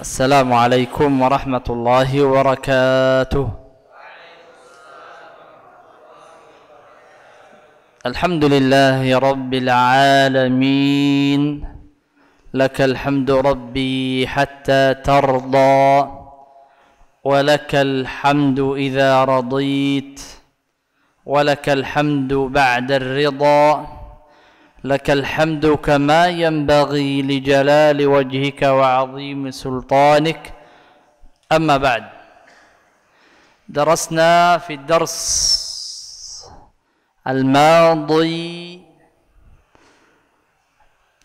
السلام عليكم ورحمة الله وبركاته الحمد لله رب العالمين لك الحمد ربي حتى ترضى ولك الحمد إذا رضيت ولك الحمد بعد الرضا لك الحمد كما ينبغي لجلال وجهك وعظيم سلطانك أما بعد درسنا في الدرس الماضي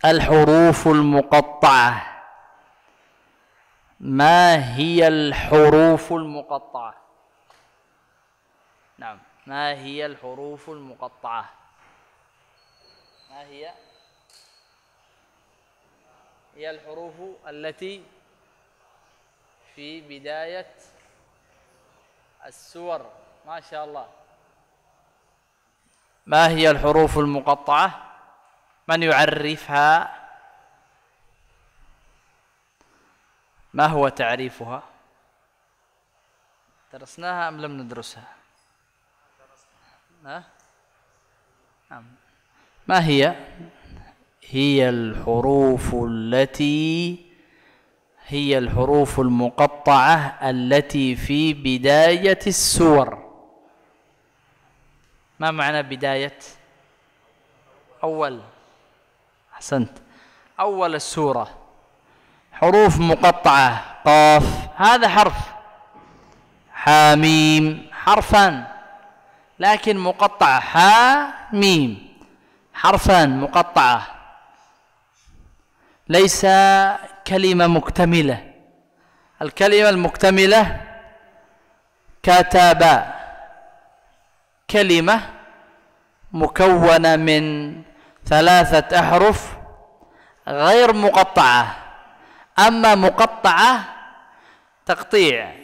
الحروف المقطعة ما هي الحروف المقطعة نعم ما هي الحروف المقطعة هي هي الحروف التي في بداية السور ما شاء الله ما هي الحروف المقطعة من يعرفها ما هو تعريفها درسناها أم لم ندرسها ها نعم ما هي هي الحروف التي هي الحروف المقطعة التي في بداية السور ما معنى بداية أول أحسنت أول السورة حروف مقطعة قاف هذا حرف حاميم حرفان لكن مقطعة حاميم حرفان مقطعة ليس كلمة مكتملة الكلمة المكتملة كتابا كلمة مكونة من ثلاثة أحرف غير مقطعة أما مقطعة تقطيع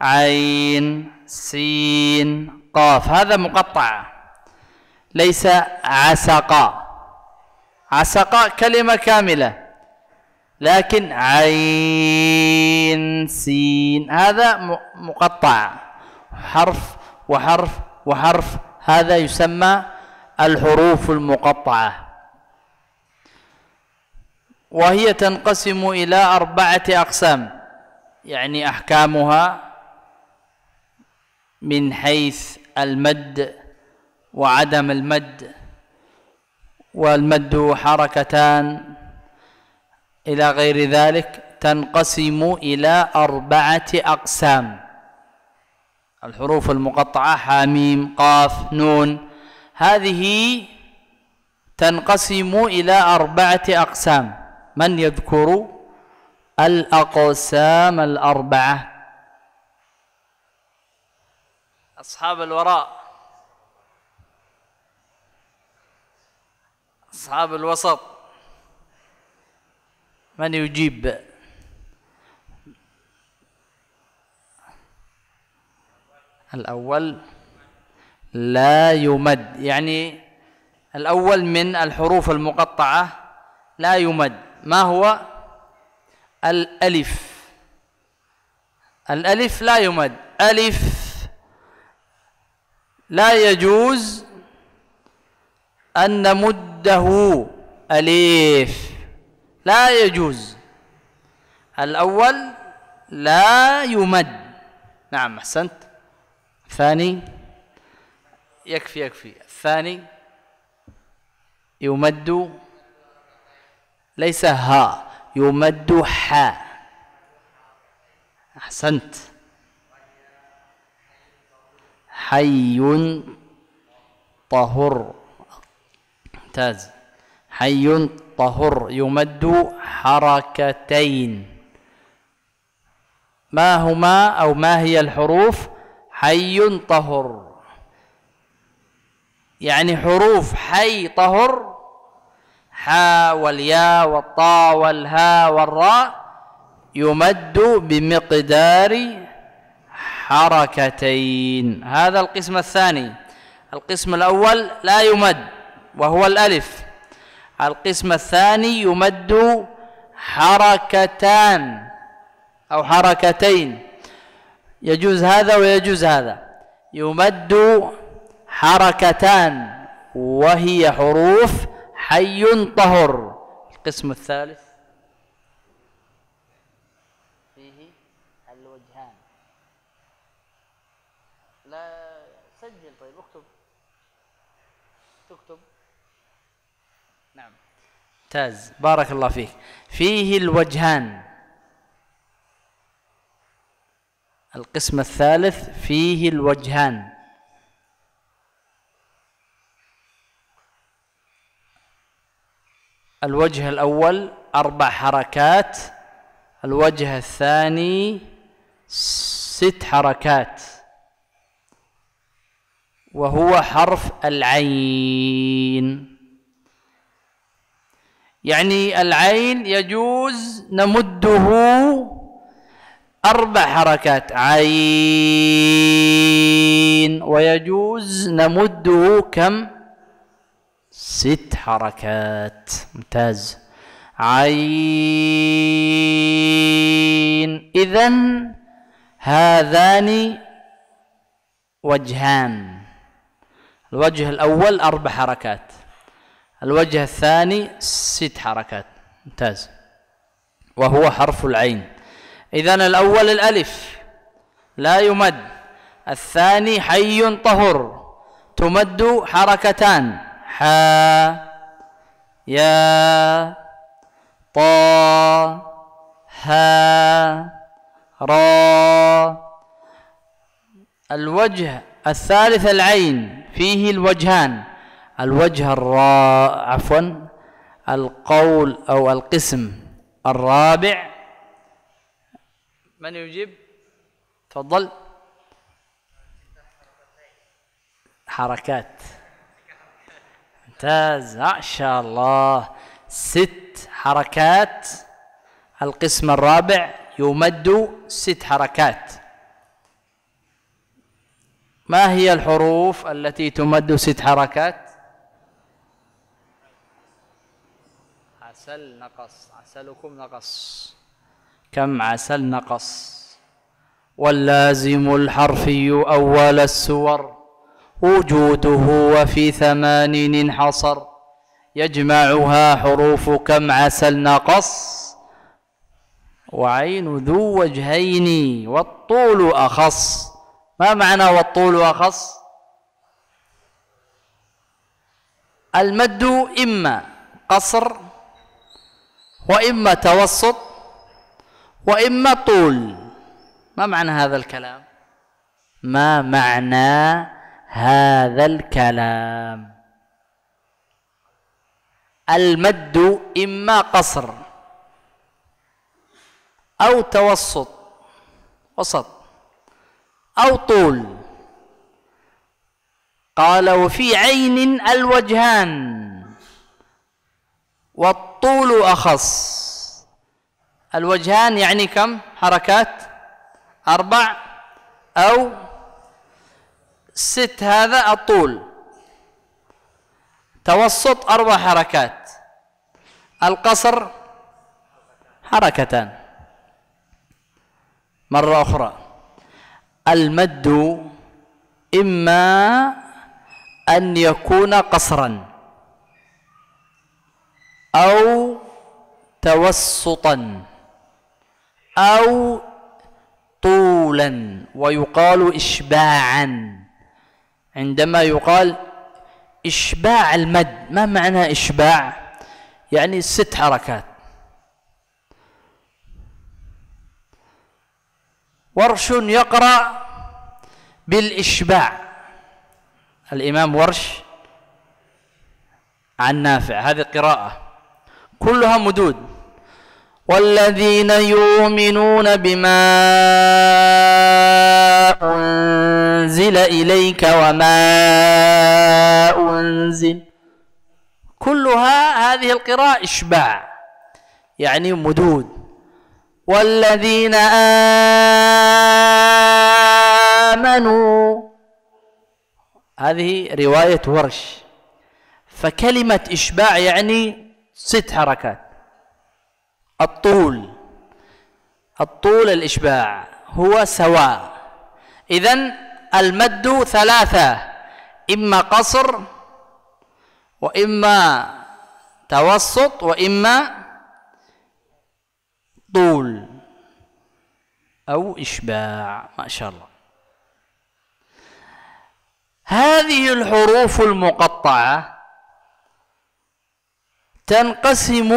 عين سين قاف هذا مقطعه ليس عسقا عسقا كلمة كاملة لكن عين سين هذا مقطع حرف وحرف وحرف هذا يسمى الحروف المقطعة وهي تنقسم إلى أربعة أقسام يعني أحكامها من حيث المد وعدم المد والمد حركتان إلى غير ذلك تنقسم إلى أربعة أقسام الحروف المقطعة حاميم قاف نون هذه تنقسم إلى أربعة أقسام من يذكر الأقسام الأربعة أصحاب الوراء أصحاب الوسط من يجيب الأول لا يمد يعني الأول من الحروف المقطعة لا يمد ما هو الألف الألف لا يمد ألف لا يجوز أن نمده أليف لا يجوز الأول لا يمد نعم أحسنت ثاني يكفي يكفي الثاني يمد ليس ها يمد حا أحسنت حي طهر ممتاز حي طهر يمد حركتين ما هما أو ما هي الحروف حي طهر يعني حروف حي طهر حا والياء والطاء والهاء والراء يمد بمقدار حركتين هذا القسم الثاني القسم الأول لا يمد وهو الألف القسم الثاني يمد حركتان أو حركتين يجوز هذا ويجوز هذا يمد حركتان وهي حروف حي طهر القسم الثالث ممتاز بارك الله فيك فيه الوجهان القسم الثالث فيه الوجهان الوجه الأول أربع حركات الوجه الثاني ست حركات وهو حرف العين يعني العين يجوز نمده أربع حركات عين ويجوز نمده كم ست حركات ممتاز عين إذا هذان وجهان الوجه الأول أربع حركات الوجه الثاني ست حركات ممتاز وهو حرف العين إذا الأول الألف لا يمد الثاني حي طهر تمد حركتان حا يا طا ها را الوجه الثالث العين فيه الوجهان الوجه الرا عفوا القول أو القسم الرابع من يجيب تفضل حركات ممتاز ما شاء الله ست حركات القسم الرابع يمد ست حركات ما هي الحروف التي تمد ست حركات عسل نقص عسلكم نقص كم عسل نقص واللازم الحرفي أول السور وجوده وفي ثمان انحصر يجمعها حروف كم عسل نقص وعين ذو وجهين والطول أخص ما معنى والطول أخص المد إما قصر وإما توسط وإما طول ما معنى هذا الكلام ما معنى هذا الكلام المد إما قصر أو توسط وسط أو طول قال وفي عين الوجهان والطول الطول أخص الوجهان يعني كم حركات أربع أو ست هذا الطول توسط أربع حركات القصر حركتان مرة أخرى المد إما أن يكون قصراً أو توسطا أو طولا ويقال إشباعا عندما يقال إشباع المد ما معنى إشباع يعني ست حركات ورش يقرأ بالإشباع الإمام ورش عن نافع هذه قراءة كلها مدود والذين يؤمنون بما أنزل إليك وما أنزل كلها هذه القراءة إشباع يعني مدود والذين آمنوا هذه رواية ورش فكلمة إشباع يعني ست حركات الطول الطول الإشباع هو سواء إذا المد ثلاثة إما قصر وإما توسط وإما طول أو إشباع ما شاء الله هذه الحروف المقطعة تنقسم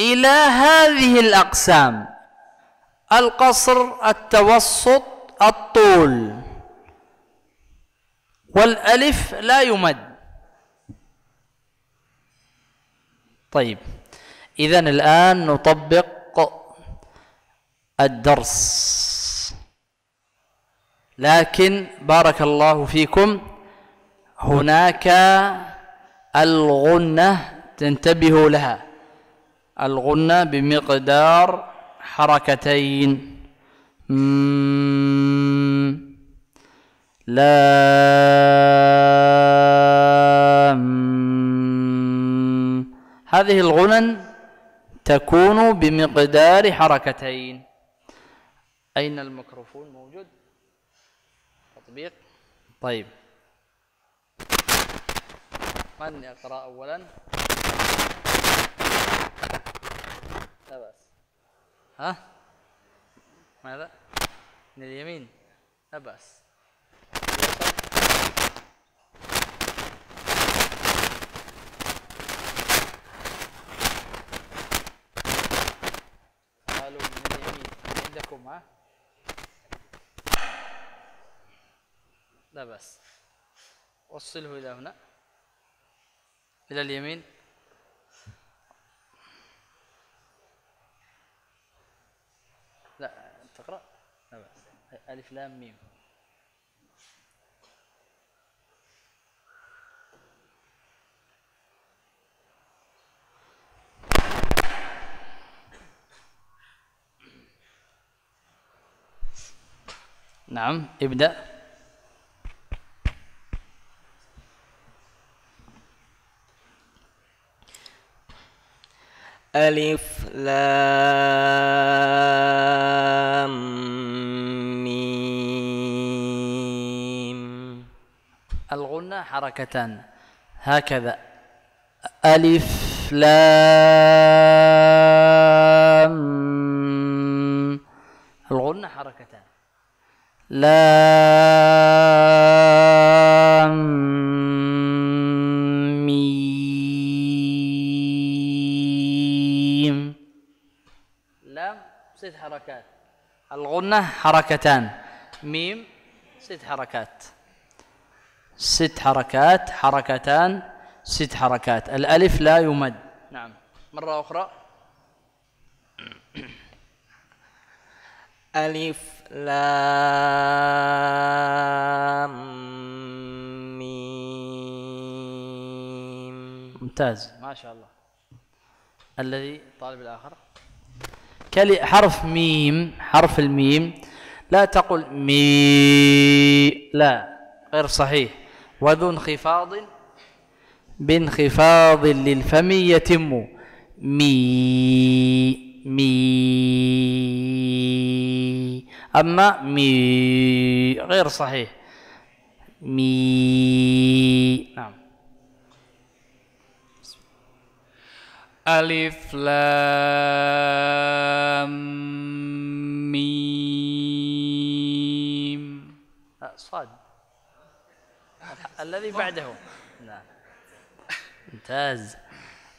إلى هذه الأقسام القصر التوسط الطول والألف لا يمد طيب إذا الآن نطبق الدرس لكن بارك الله فيكم هناك الغنة تنتبه لها الغنة بمقدار حركتين مم هذه الغنن تكون بمقدار حركتين أين الميكروفون موجود تطبيق طيب خلني أقرأ أولا لا بأس ها ماذا من اليمين لا بأس قالوا من اليمين عندكم ها لا بأس وصله إلى هنا إلى اليمين لا تقرأ لا بأس ألف لام ميم نعم ابدأ ألف لام ميم الغنى حركتان هكذا ألف لام الغنى حركتان لام قلنا حركتان ميم ست حركات ست حركات حركتان ست حركات الألف لا يمد نعم مرة أخرى ألف لام ميم ممتاز ما شاء الله الذي طالب الآخر حرف ميم حرف الميم لا تقل مي لا غير صحيح وذو انخفاض بانخفاض للفم يتم مي مي أما مي غير صحيح مي نعم ألف لام ميم آه، صاد الذي بعده نعم ممتاز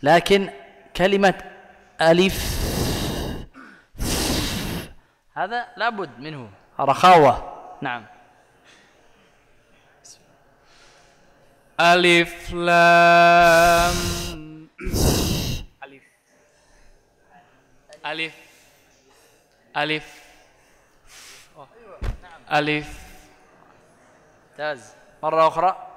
لكن كلمة ألف هذا لابد منه رخاوة نعم ألف لام ألف ألف ألف ممتاز مرة أخرى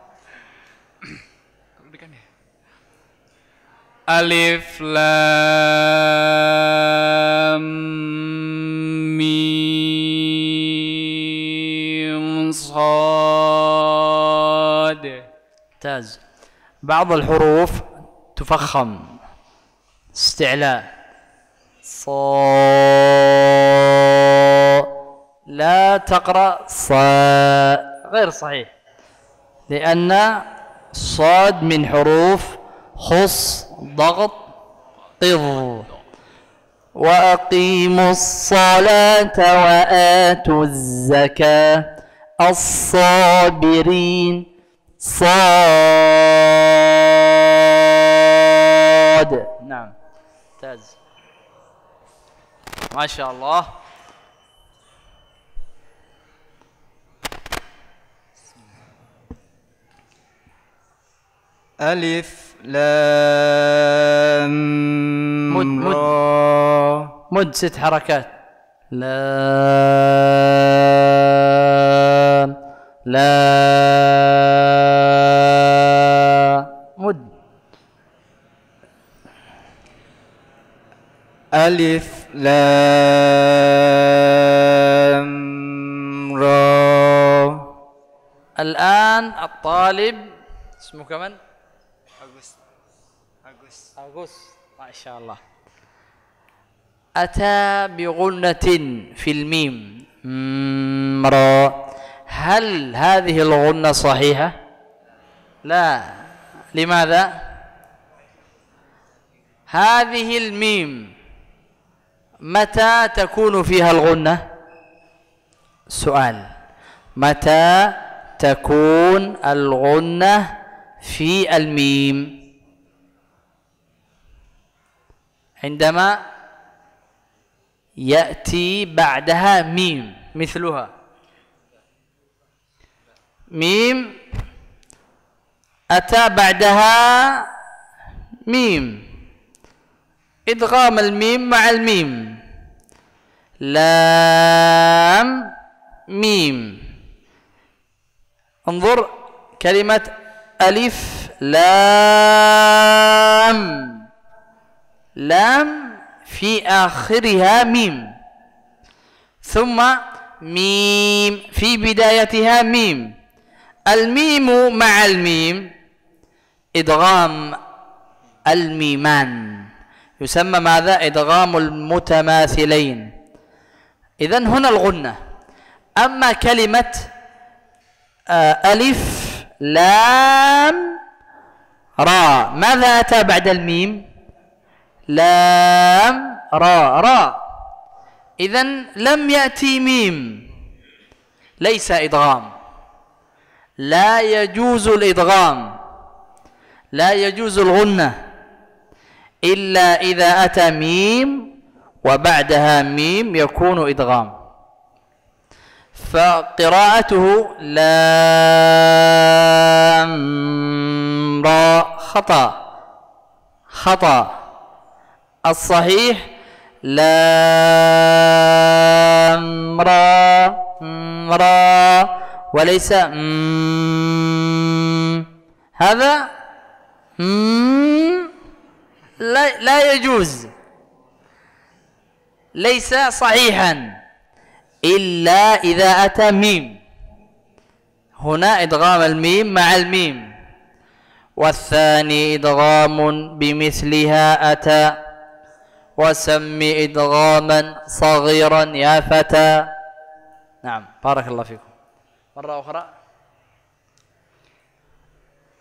ألف لام ميم صاد ممتاز بعض الحروف تفخم استعلاء لا تقرأ صاء غير صحيح لأن صاد من حروف خص ضغط قض وأقيموا الصلاة وآتوا الزكاة الصابرين صاد ما شاء الله ألف لام مد مد مد ست حركات لام لا مد ألف لام را الآن الطالب اسمك من؟ أغوس أغوس أغوس ما شاء الله أتى بغنة في الميم مرا هل هذه الغنة صحيحة؟ لا لماذا؟ هذه الميم متى تكون فيها الغنة سؤال متى تكون الغنة في الميم عندما يأتي بعدها ميم مثلها ميم أتى بعدها ميم إدغام الميم مع الميم لام ميم انظر كلمة ألف لام لام في آخرها ميم ثم ميم في بدايتها ميم الميم مع الميم إدغام الميمان يسمى ماذا إدغام المتماثلين إذا هنا الغنة أما كلمة آه، ألف لام را ماذا أتى بعد الميم لام را را إذا لم يأتي ميم ليس إدغام لا يجوز الإدغام لا يجوز الغنة إلا إذا أتى ميم وبعدها ميم يكون إدغام فقراءته لام را خطأ خطأ الصحيح لام را را وليس هذا لا لا يجوز ليس صحيحا إلا إذا أتى ميم هنا إدغام الميم مع الميم والثاني إدغام بمثلها أتى وسم إدغاما صغيرا يا فتى نعم بارك الله فيكم مرة أخرى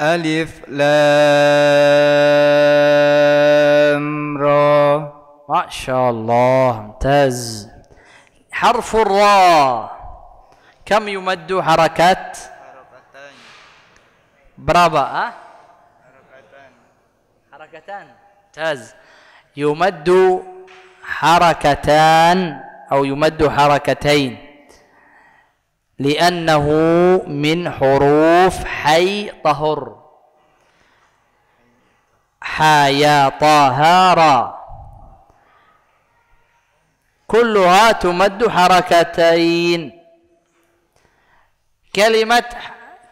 ألف لام را ما شاء الله ممتاز حرف الراء كم يمد حركات حركتان برافو أه؟ حركتان حركتان ممتاز يمد حركتان أو يمد حركتين لأنه من حروف حي طهر حيا طهارا كلها تمد حركتين كلمة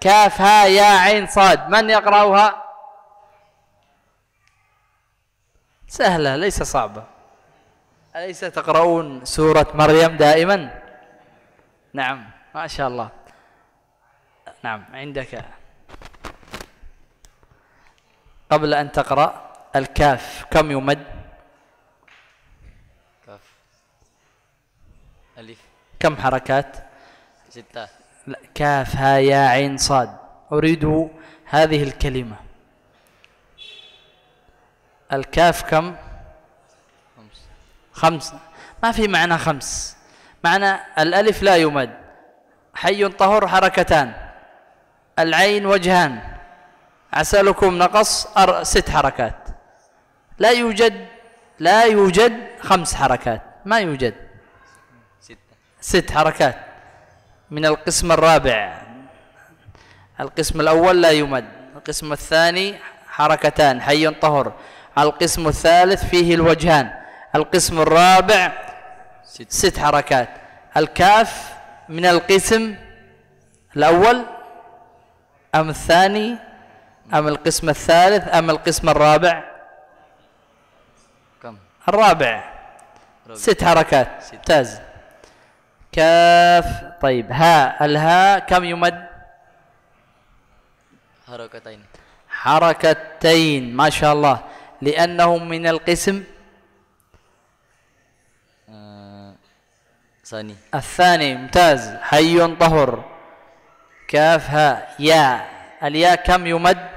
كاف ها يا عين صاد من يقرأها سهلة ليس صعبة أليس تقرؤون سورة مريم دائما نعم ما شاء الله نعم عندك قبل أن تقرأ الكاف كم يمد ألف كم حركات ستة لا كاف ها يا عين صاد أريد هذه الكلمة الكاف كم خمسة خمسة ما في معنى خمس معنى الألف لا يمد حي طهور حركتان العين وجهان عسلكم نقص ست حركات لا يوجد لا يوجد خمس حركات ما يوجد ست حركات من القسم الرابع القسم الأول لا يمد القسم الثاني حركتان حي طهر القسم الثالث فيه الوجهان القسم الرابع ست, ست حركات الكاف من القسم الأول أم الثاني أم القسم الثالث أم القسم الرابع كم الرابع ست حركات ممتاز كاف طيب ها الهاء كم يمد حركتين حركتين ما شاء الله لأنه من القسم آه، ثاني الثاني ممتاز حي طهر كاف هاء ياء الياء كم يمد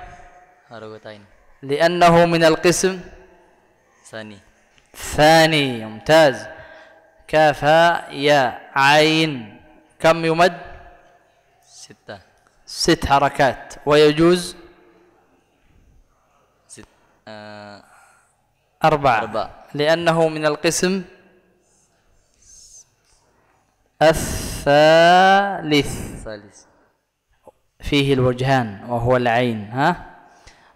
حركتين لأنه من القسم ثاني ثاني ممتاز كافا يا عين كم يمد ستة ست حركات ويجوز ست آه أربعة لأنه من القسم الثالث الثالث فيه الوجهان وهو العين ها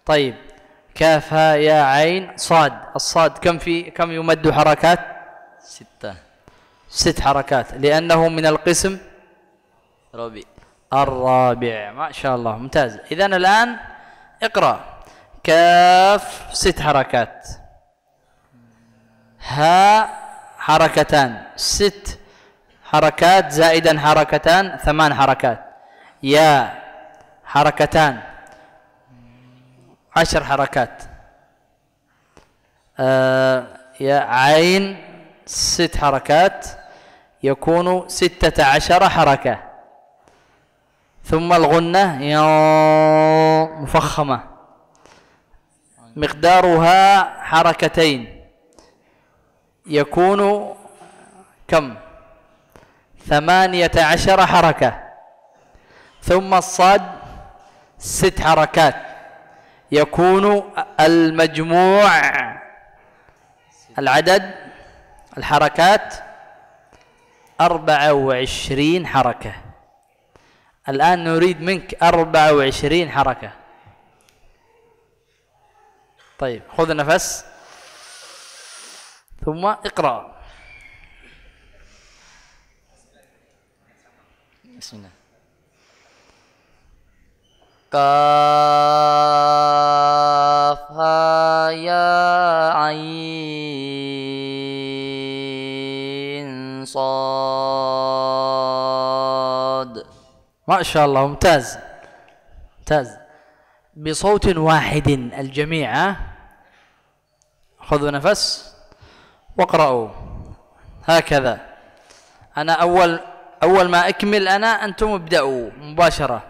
طيب كافا يا عين صاد الصاد كم في كم يمد حركات ستة ست حركات لأنه من القسم ربي الرابع ما شاء الله ممتاز إذا الآن اقرأ كاف ست حركات ها حركتان ست حركات زائدا حركتان ثمان حركات يا حركتان عشر حركات آه يا عين ست حركات يكون ستة عشر حركة ثم الغنة مفخمة مقدارها حركتين يكون كم ثمانية عشر حركة ثم الصاد ست حركات يكون المجموع العدد الحركات 24 حركة الآن نريد منك 24 حركة طيب خذ نفس ثم اقرأ بسم الله قاف يا عين صاد ما شاء الله ممتاز ممتاز بصوت واحد الجميع خذوا نفس واقرأوا هكذا أنا أول أول ما أكمل أنا أنتم ابدأوا مباشرة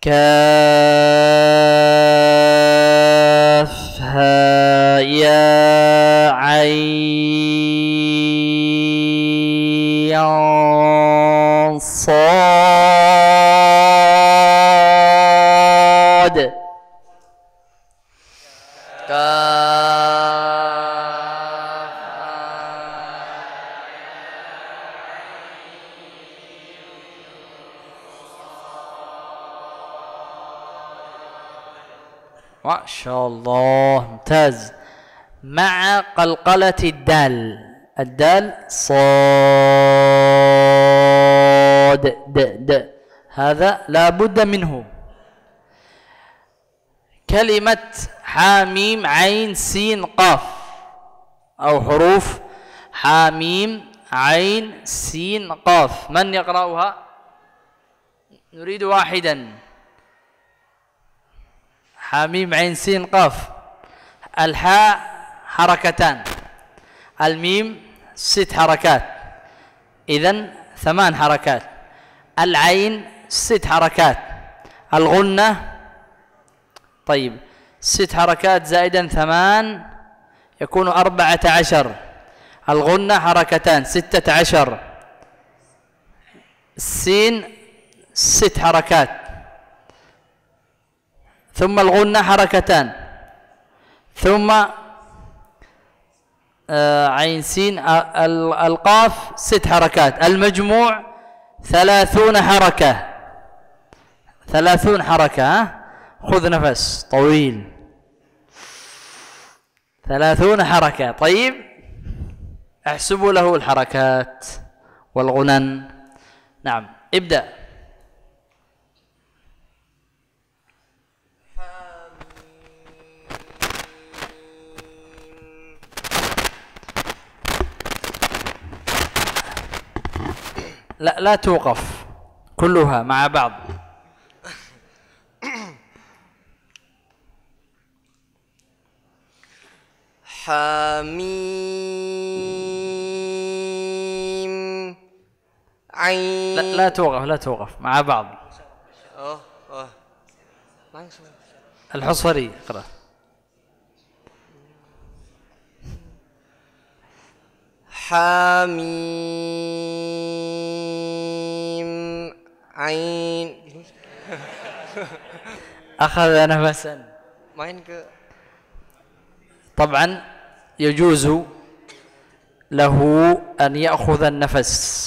كان يا عين صاد ما شاء الله ممتاز مع قلقلة الدال الدال صاد د د هذا لا بد منه كلمة حاميم عين سين قاف أو حروف حاميم عين سين قاف من يقرأها نريد واحدا حاميم عين سين قاف الحاء حركتان الميم ست حركات إذا ثمان حركات العين ست حركات الغنة طيب ست حركات زائدا ثمان يكون أربعة عشر الغنة حركتان ستة عشر السين ست حركات ثم الغنة حركتان ثم آه، عين سين آه، القاف ست حركات المجموع ثلاثون حركة ثلاثون حركة ها خذ نفس طويل ثلاثون حركة طيب احسبوا له الحركات والغنن نعم ابدأ لا لا توقف كلها مع بعض حميم عين لا, لا توقف لا توقف مع بعض الحصري اقرأ حميم عين أخذ نفسا طبعا يجوز له أن يأخذ النفس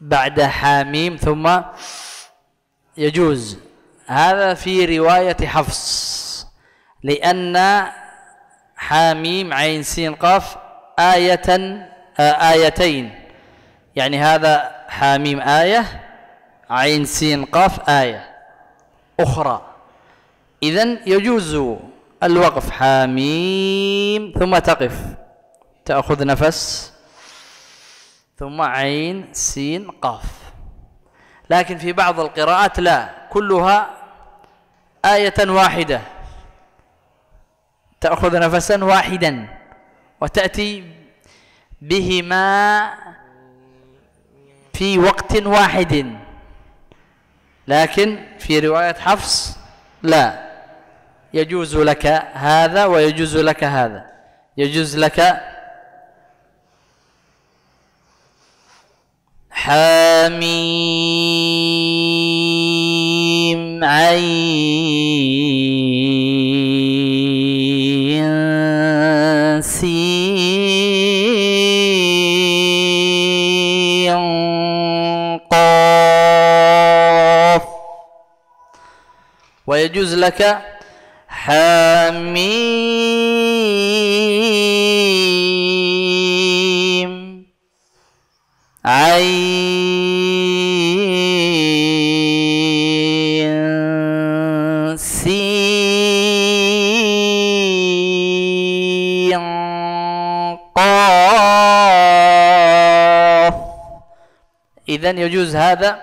بعد حاميم ثم يجوز هذا في رواية حفص لأن حاميم عين سين قاف آية آه، آيتين يعني هذا حاميم آية عين سين قاف آية أخرى إذا يجوز الوقف حاميم ثم تقف تأخذ نفس ثم عين سين قاف لكن في بعض القراءات لا كلها آية واحدة تأخذ نفسا واحدا وتأتي بهما في وقت واحد لكن في رواية حفص لا يجوز لك هذا ويجوز لك هذا يجوز لك حميم عين ويجوز لك حميم عين سين قاف إذن يجوز هذا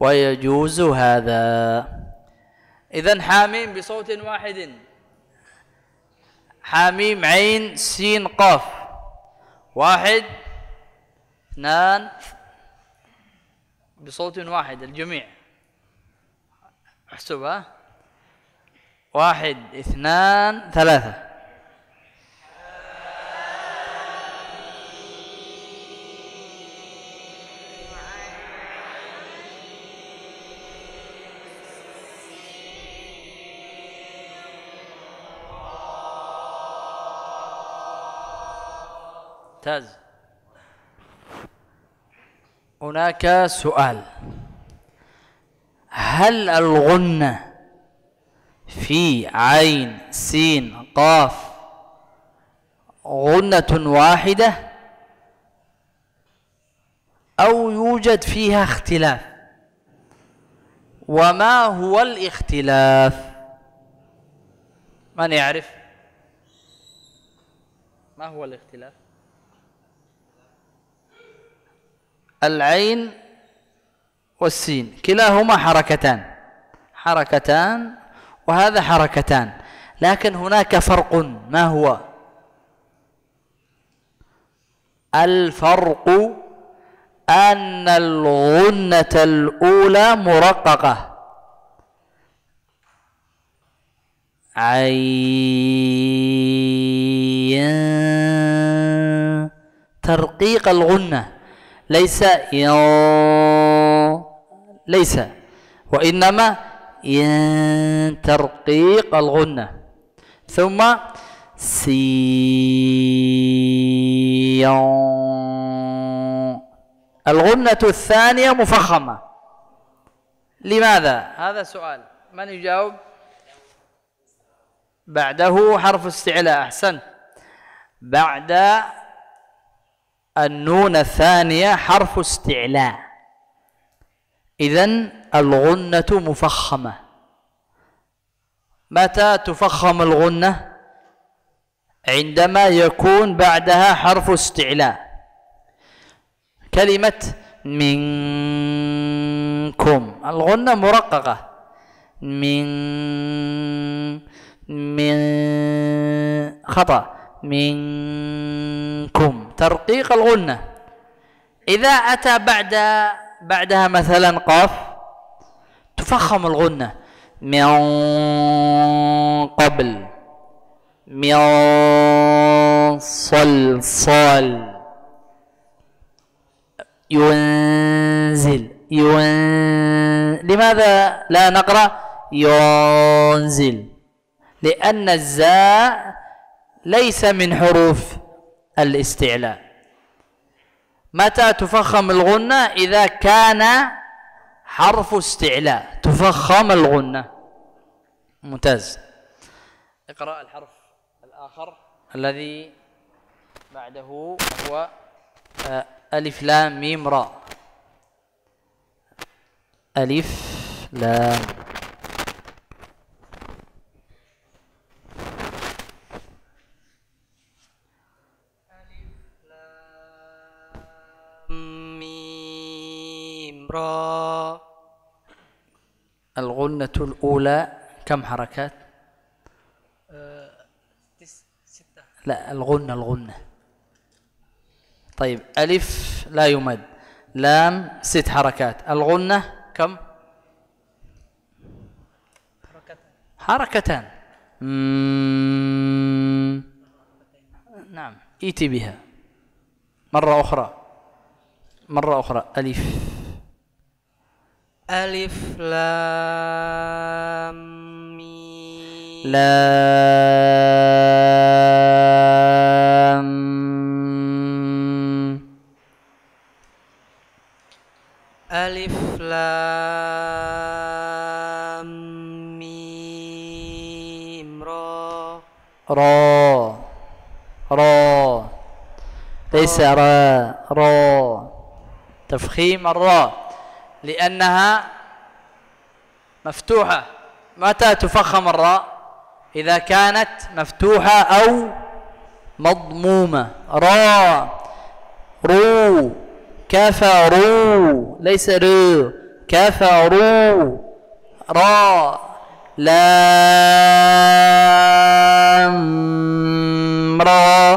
ويجوز هذا إذا حاميم بصوت واحد حاميم عين سين قاف واحد اثنان بصوت واحد الجميع احسبها واحد اثنان ثلاثة ممتاز هناك سؤال هل الغنة في عين سين قاف غنة واحدة أو يوجد فيها اختلاف وما هو الاختلاف من يعرف ما هو الاختلاف العين والسين كلاهما حركتان حركتان وهذا حركتان لكن هناك فرق ما هو الفرق أن الغنة الأولى مرققة عين ترقيق الغنه ليس يا ليس وإنما ين ترقيق الغنة ثم سيون الغنة الثانية مفخمة لماذا؟ هذا سؤال من يجاوب؟ بعده حرف استعلاء أحسن بعد النون الثانية حرف استعلاء إذا الغنة مفخمة متى تفخم الغنة عندما يكون بعدها حرف استعلاء كلمة منكم الغنة مرققة من من خطأ منكم ترقيق الغنة إذا أتى بعد بعدها مثلا قاف تفخم الغنة من قبل من صلصال ينزل ينزل لماذا لا نقرأ ينزل لأن الزاء ليس من حروف الاستعلاء متى تفخم الغنة إذا كان حرف استعلاء تفخم الغنة ممتاز اقرأ الحرف الآخر الذي بعده هو آه، ألف لام ميم راء ألف لام را الغنة الأولى كم حركات؟ ستة لا الغنة الغنة طيب ألف لا يمد لام ست حركات الغنة كم؟ حركتان حركتان نعم ائتي بها مرة أخرى مرة أخرى ألف ألف لام ميم لام ألف لام ميم را را را ليس را را تفخيم الراء لأنها مفتوحة متى تفخم الراء إذا كانت مفتوحة أو مضمومة را رو كفروا ليس رو كفروا را لام را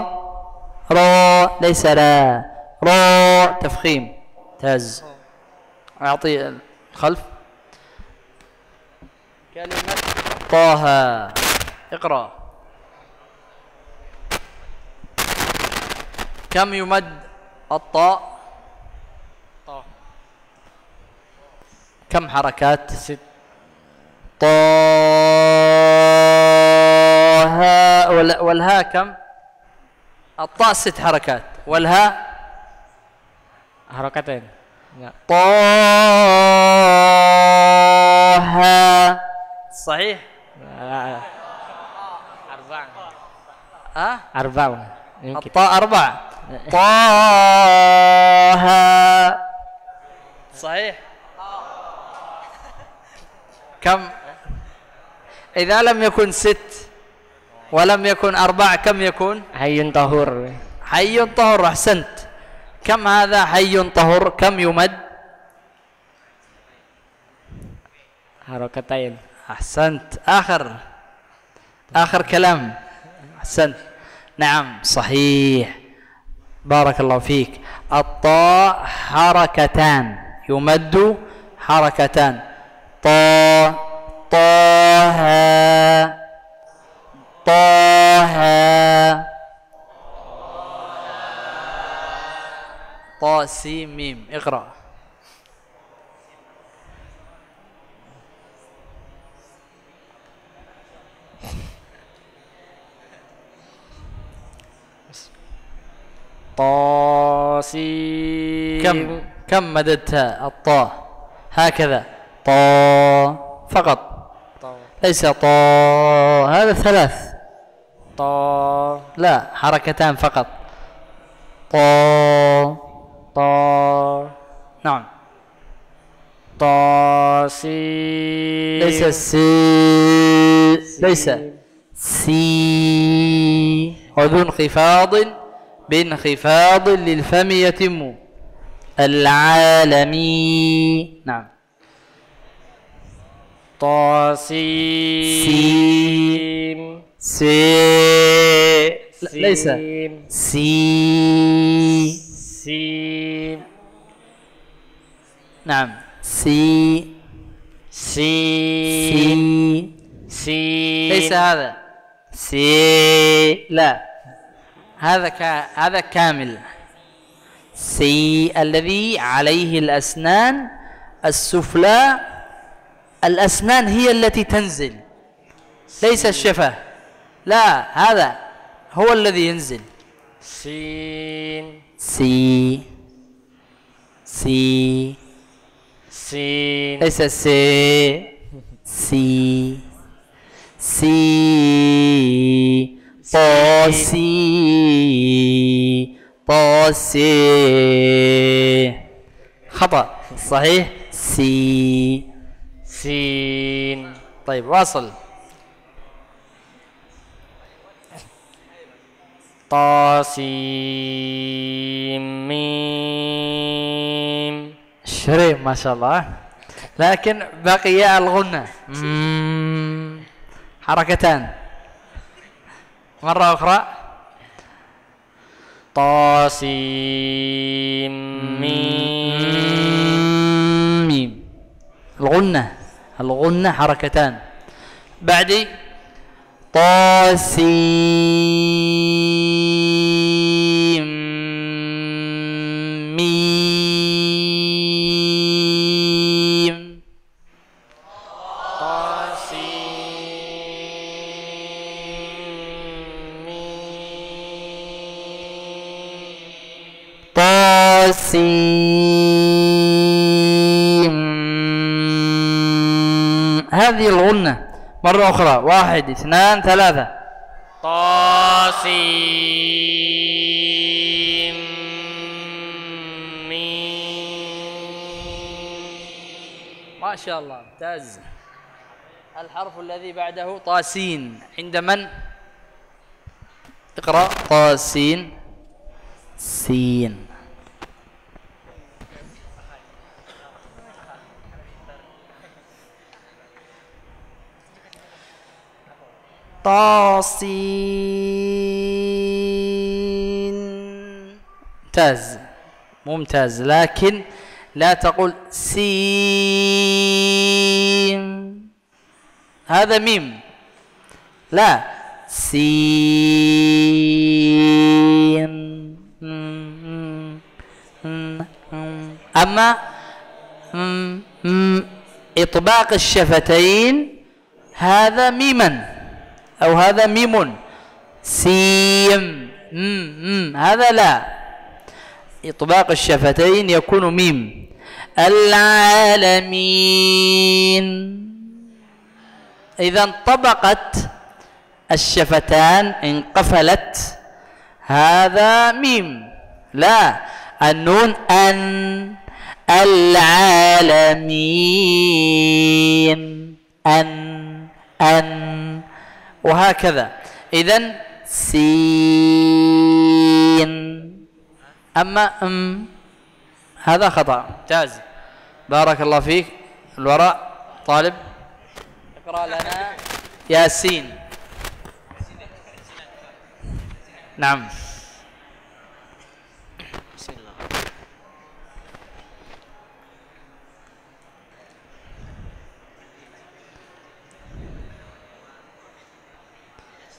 را ليس را را تفخيم تز أعطي الخلف كلمة طه اقرأ كم يمد الطاء طه كم حركات ست طه والهاء كم الطاء ست حركات والهاء حركتين نعم. طه صحيح نعم. أربعة ها أربعة الطاء أربعة طه صحيح كم إذا لم يكن ست ولم يكن أربعة كم يكون حي طهور حي طهور أحسنت كم هذا حي طهور كم يمد حركتين أحسنت آخر آخر كلام أحسنت نعم صحيح بارك الله فيك الطاء حركتان يمد حركتان طا طه طه طا اقرأ طاسيم كم كم مددتها الطاء هكذا طا فقط طا. ليس طا هذا ثلاث طا لا حركتان فقط طا طا نعم طاسي ليس سي ليس سي وبانخفاض بانخفاض للفم يتم العالمي نعم سيم سي ليس سي سي نعم سي سي سي سي ليس هذا سي لا هذا كا هذا كامل سي الذي عليه الأسنان السفلى الأسنان هي التي تنزل ليس الشفة لا هذا هو الذي ينزل سين سي سي سين ليس سي سي سي طاسي سي خطأ صحيح سي سين طيب واصل طاسيم شريف ما شاء الله لكن بقي الغنى حركتان مرة أخرى طاسيم ميم الغنة الغنة حركتان بعدي Tosse. Mi. Tosse. Mi. Tosse. هذه الغنه مرة أخرى واحد اثنان ثلاثة طاسيم ما شاء الله ممتاز الحرف الذي بعده طاسين عند من اقرأ طاسين سين طاسين ممتاز ممتاز لكن لا تقول سين هذا ميم لا سين أما إطباق الشفتين هذا ميما أو هذا ميم سيم م -م. هذا لا إطباق الشفتين يكون ميم العالمين إذا انطبقت الشفتان انقفلت هذا ميم لا النون أن العالمين أن أن وهكذا إذا سين أما أم هذا خطأ ممتاز بارك الله فيك الوراء طالب اقرأ لنا ياسين نعم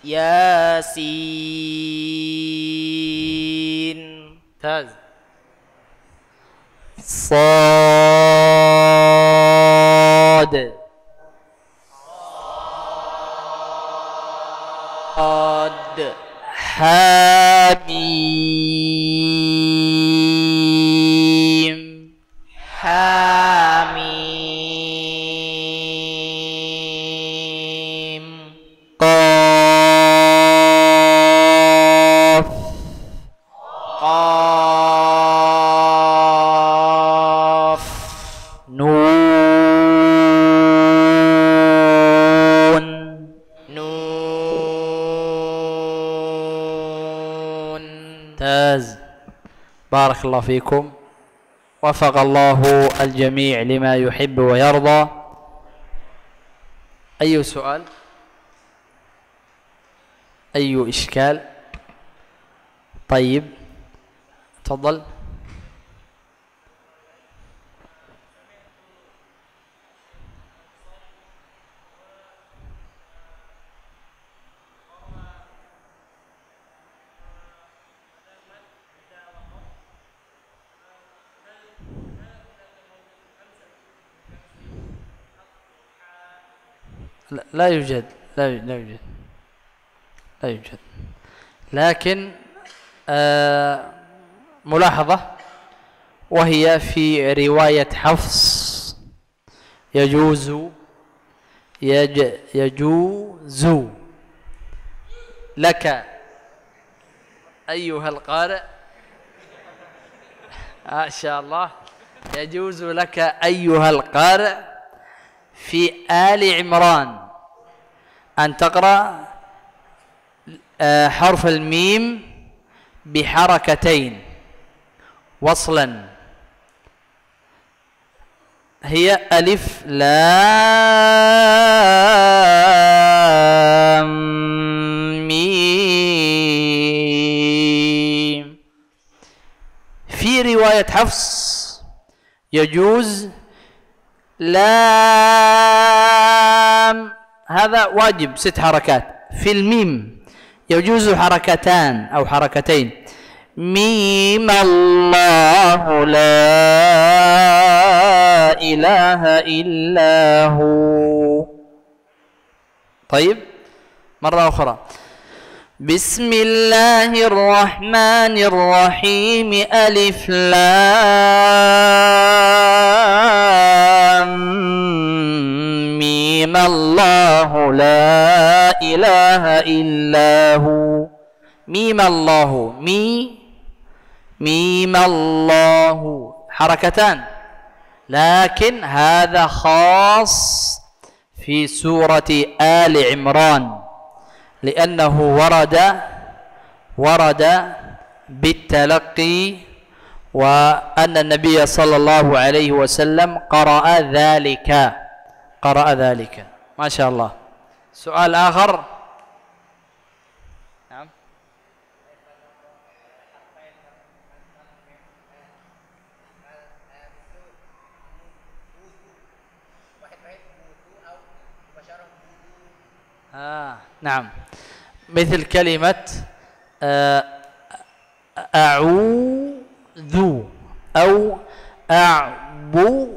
ياسين ممتاز صاد صاد حميد ممتاز بارك الله فيكم وفق الله الجميع لما يحب ويرضى أي سؤال أي إشكال طيب تفضل لا يوجد لا يوجد لا يوجد, لا يوجد. لكن آه، ملاحظة وهي في رواية حفص يجوز يج يجوز لك أيها القارئ ما آه شاء الله يجوز لك أيها القارئ في آل عمران أن تقرأ آه، حرف الميم بحركتين وصلا هي ألف لام ميم في رواية حفص يجوز لا هذا واجب ست حركات في الميم يجوز حركتان أو حركتين ميم الله لا إله إلا هو طيب مرة أخرى بسم الله الرحمن الرحيم ألف لام ميم الله لا إله إلا هو ميم الله مي ميم الله حركتان لكن هذا خاص في سورة آل عمران لأنه ورد ورد بالتلقي وأن النبي صلى الله عليه وسلم قرأ ذلك قرأ ذلك ما شاء الله سؤال آخر نعم آه نعم مثل كلمة آه أعوذ أو أعبد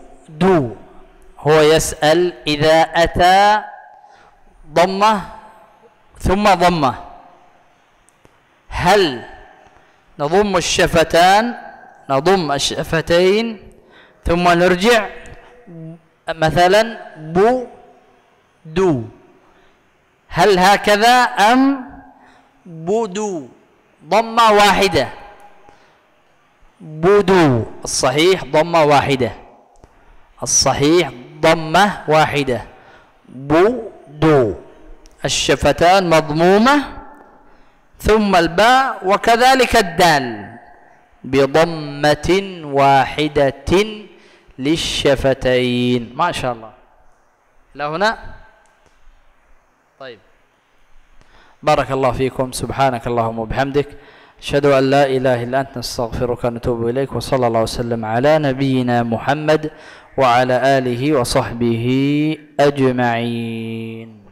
هو يسأل إذا أتى ضمة ثم ضمة هل نضم الشفتان نضم الشفتين ثم نرجع مثلا بو دو هل هكذا أم بودو ضمة واحدة بدو الصحيح ضمة واحدة الصحيح ضمة واحدة بدو الشفتان مضمومة ثم الباء وكذلك الدال بضمة واحدة للشفتين ما شاء الله لا هنا طيب بارك الله فيكم سبحانك اللهم وبحمدك أشهد أن لا إله إلا أنت نستغفرك ونتوب إليك وصلى الله وسلم على نبينا محمد وعلى آله وصحبه أجمعين